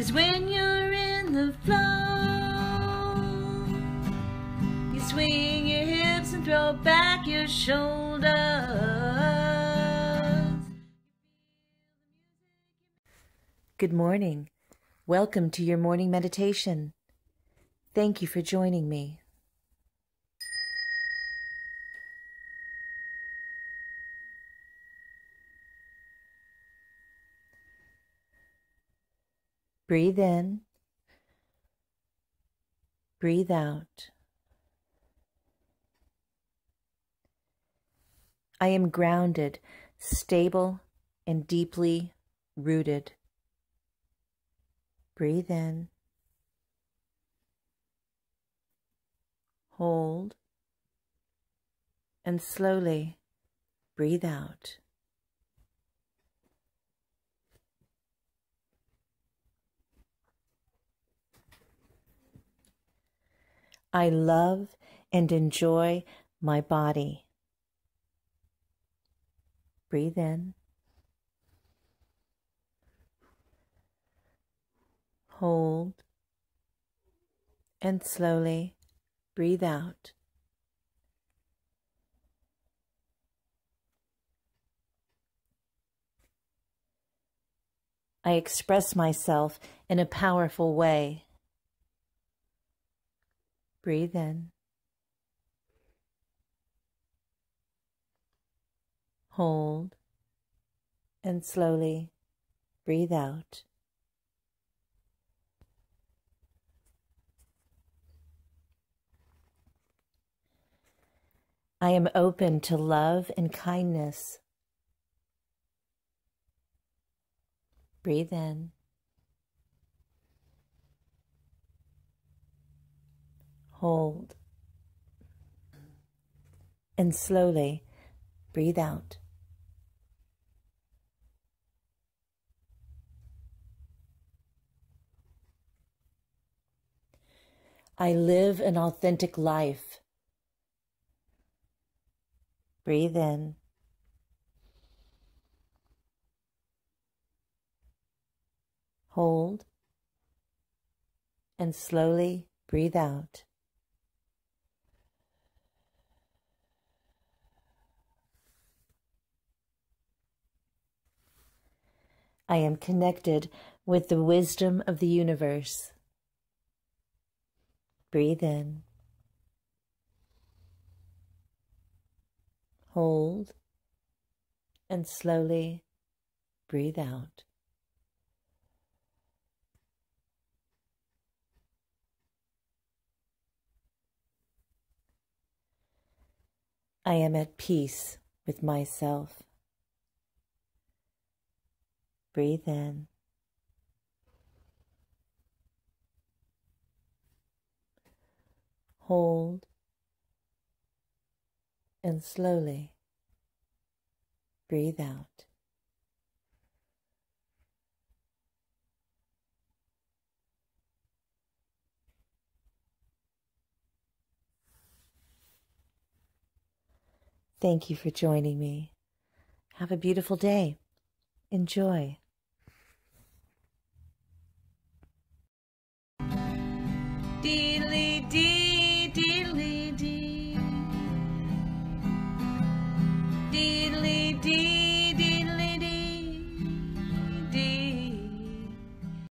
Cause when you're in the flow, you swing your hips and throw back your shoulders. Good morning. Welcome to your morning meditation. Thank you for joining me. Breathe in, breathe out. I am grounded, stable, and deeply rooted. Breathe in. Hold. And slowly breathe out. I love and enjoy my body. Breathe in. Hold. And slowly breathe out. I express myself in a powerful way. Breathe in. Hold and slowly breathe out. I am open to love and kindness. Breathe in. hold. And slowly breathe out. I live an authentic life. Breathe in. Hold and slowly breathe out. I am connected with the wisdom of the universe. Breathe in. Hold and slowly breathe out. I am at peace with myself. Breathe in. Hold and slowly breathe out. Thank you for joining me. Have a beautiful day. Enjoy. Dilly dee.